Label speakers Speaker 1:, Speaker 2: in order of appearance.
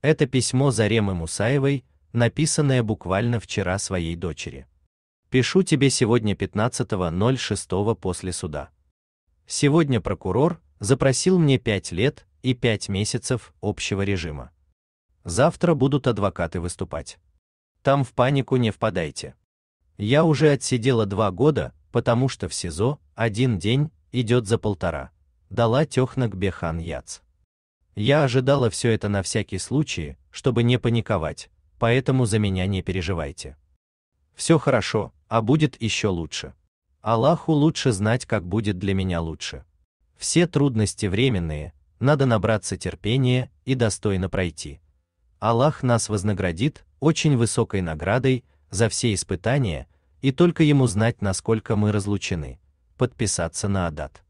Speaker 1: Это письмо Заремы Мусаевой, написанное буквально вчера своей дочери. Пишу тебе сегодня 15.06 после суда. Сегодня прокурор запросил мне 5 лет и 5 месяцев общего режима. Завтра будут адвокаты выступать. Там в панику не впадайте. Я уже отсидела два года, потому что в СИЗО один день идет за полтора. Дала Технак Бехан Яц. Я ожидала все это на всякий случай, чтобы не паниковать, поэтому за меня не переживайте. Все хорошо, а будет еще лучше. Аллаху лучше знать, как будет для меня лучше. Все трудности временные, надо набраться терпения и достойно пройти. Аллах нас вознаградит очень высокой наградой за все испытания, и только ему знать, насколько мы разлучены. Подписаться на Адат.